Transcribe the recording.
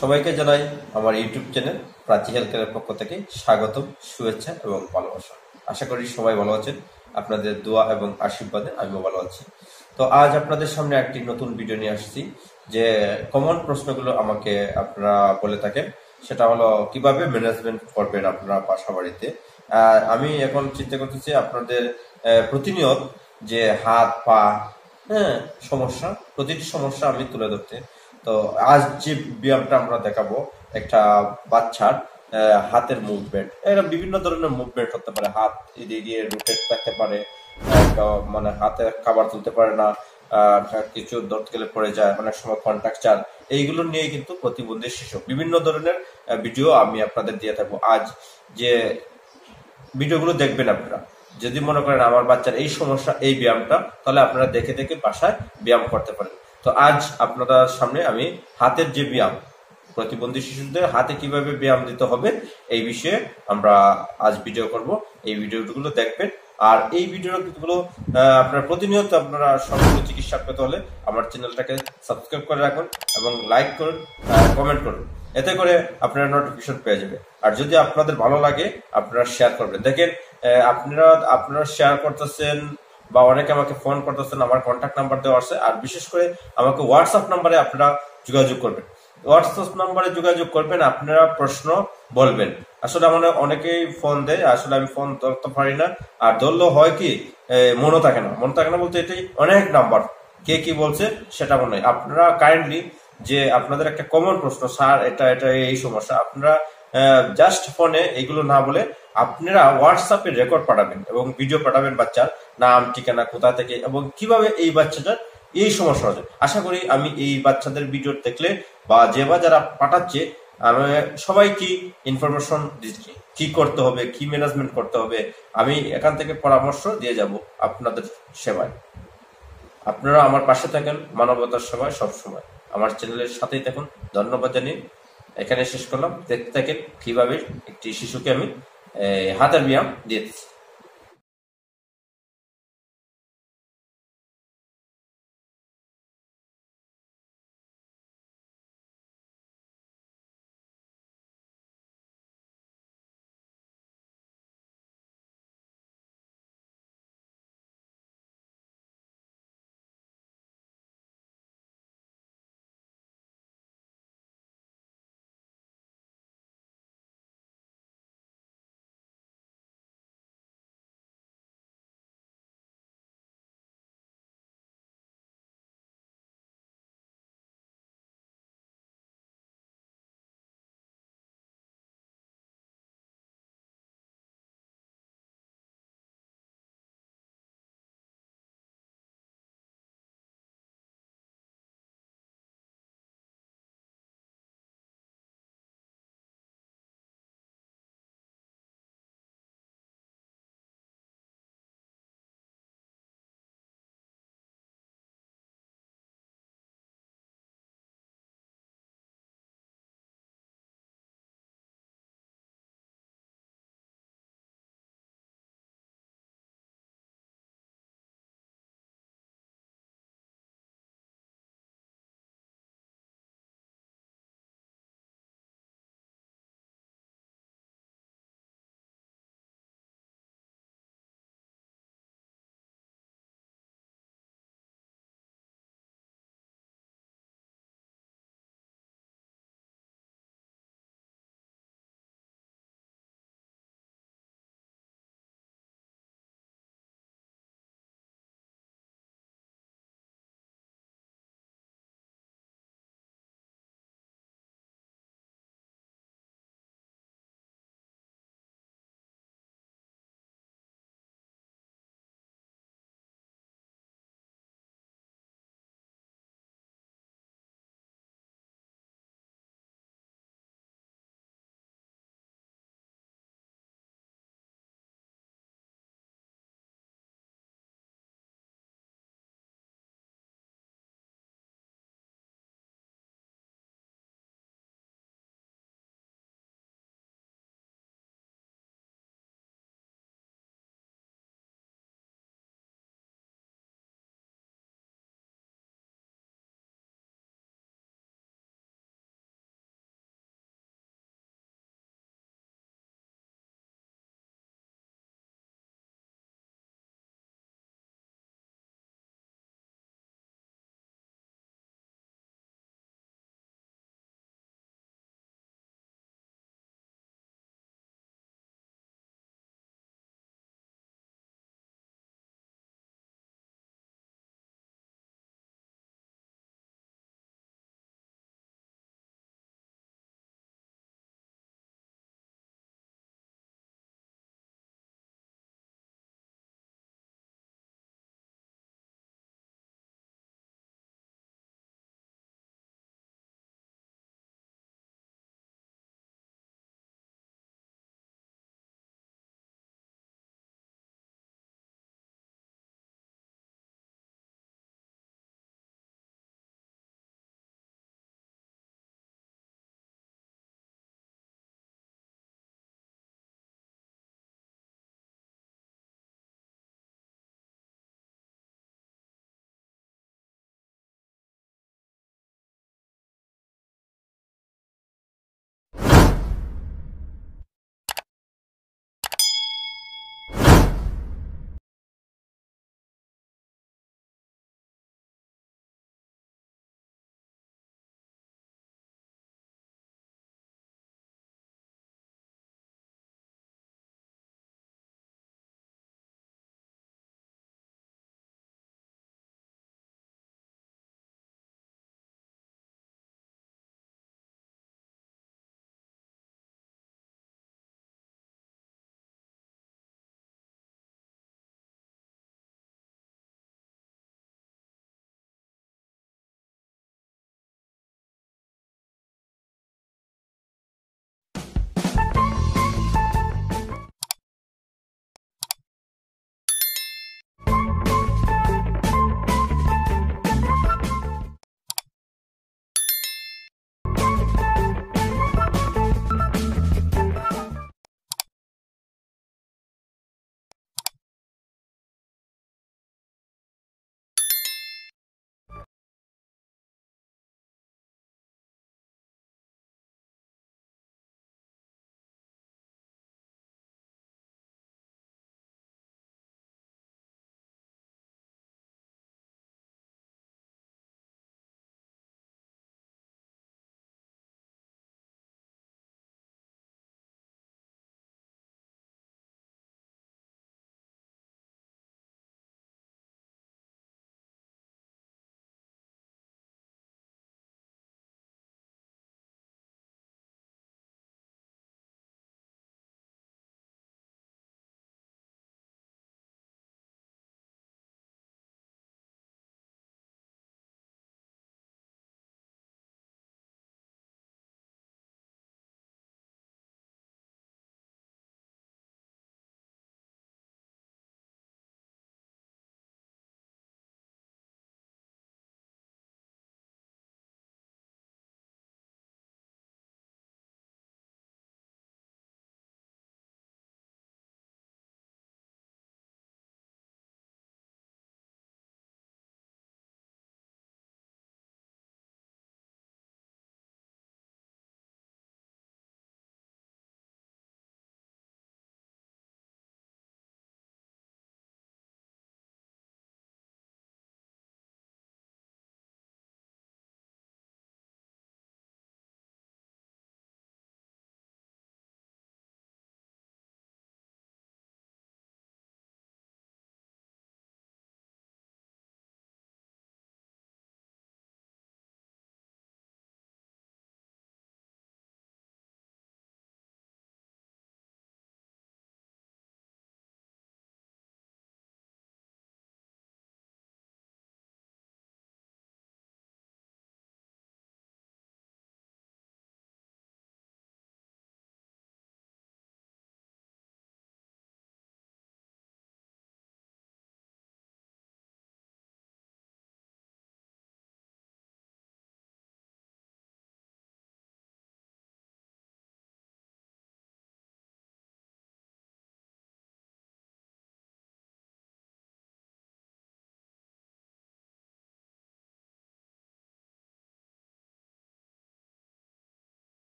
সবাইকে জানাই আমার ইউটিউব চ্যানেল প্রাচী হেলথ কেয়ারের পক্ষ থেকে স্বাগত শুভেচ্ছা এবং ভালোবাসা আশা করি সবাই ভালো আছেন আপনাদের দোয়া এবং আশীর্বাদে আমিও ভালো আছি তো আজ আপনাদের সামনে একটি নতুন ভিডিও নিয়ে আসছি যে কমন প্রশ্নগুলো আমাকে আপনারা বলে থাকেন সেটা হলো কিভাবে ম্যানেজমেন্ট করবেন আপনারা বাসা বাড়িতে আর আমি এখন চিন্তা করতেছি আপনাদের প্রতিনিয়ত যে হাত পা হ্যাঁ সমস্যা প্রতিটি সমস্যা আমি তুলে ধরতে তো আজ যে ব্যায়ামটা আমরা দেখাবো একটা বাচ্চার হাতের মুভমেন্ট এটা বিভিন্ন ধরনের মুভমেন্ট হতে পারে হাত এদিকে গিয়ে রোটেট থাকতে পারে মানে হাতে খাবার তুলতে পারে না কিছু ধরতে গেলে পড়ে যায় অনেক সময় কন্ট্রাকচার এইগুলো নিয়ে কিন্তু প্রতিবন্ধী শিশু বিভিন্ন ধরনের ভিডিও আমি আপনাদের দিয়ে থাকবো আজ যে ভিডিওগুলো দেখবেন আপনারা যদি মনে করেন আমার বাচ্চার এই সমস্যা এই ব্যায়ামটা তাহলে আপনারা দেখে দেখে বাসায় ব্যায়াম করতে পারেন তো আজ আপনারা সামনে আমি হাতের যে ব্যায়াম প্রতিবন্ধী শিশুদের হাতে কিভাবে ব্যায়াম দিতে হবে এই বিষয়ে আমরা আজ ভিডিও করব এই ভিডিওগুলো দেখবেন আর এই ভিডিওগুলো আপনার প্রতিনিয়ত আপনারা সম্পূর্ণ চিকিৎসা পেতে হলে আমার চ্যানেলটাকে সাবস্ক্রাইব করে রাখুন এবং লাইক করুন কমেন্ট করুন এতে করে আপনারা নোটিফিকেশন পেয়ে যাবে আর যদি আপনাদের ভালো লাগে আপনারা শেয়ার করবেন দেখেন আপনারা আপনারা শেয়ার করতেছেন বা অনেকে আমাকে ফোন করতেছেন আমার কন্ট্যাক্ট নাম্বার দেওয়া আছে আর বিশেষ করে আমাকে হোয়াটসঅ্যাপ নাম্বারে আপনারা যোগাযোগ করবেন হোয়াটসঅ্যাপ নাম্বারে যোগাযোগ করবেন আপনারা প্রশ্ন বলবেন আসলে আমার অনেকেই ফোন দেয় আসলে আমি ফোন ধরতে পারি না আর ধরলেও হয় কি মনে থাকে না মনে থাকে না বলতে এটাই অনেক নাম্বার কে কি বলছে সেটা মনে হয় আপনারা কাইন্ডলি যে আপনাদের একটা কমন প্রশ্ন স্যার এটা এটা এই সমস্যা আপনারা জাস্ট ফোনে এগুলো না বলে আপনারা হোয়াটসঅ্যাপে রেকর্ড পাঠাবেন এবং ভিডিও পাঠাবেন বাচ্চার নাম ঠিকানা কোথা থেকে এবং কিভাবে এই বাচ্চাটার এই সমস্যা হচ্ছে আশা করি আমি এই বাচ্চাদের ভিডিও দেখলে বা যে বা যারা পাঠাচ্ছে আমি সবাই কি ইনফরমেশন দিচ্ছি কি করতে হবে কি ম্যানেজমেন্ট করতে হবে আমি এখান থেকে পরামর্শ দিয়ে যাব আপনাদের সেবায় আপনারা আমার পাশে থাকেন মানবতার সেবায় সবসময় আমার চ্যানেলের সাথেই থাকুন ধন্যবাদ জানিয়ে এখানে শেষ করলাম দেখতে থাকেন কিভাবে একটি শিশুকে আমি হাতের ব্যায়াম দিয়েছি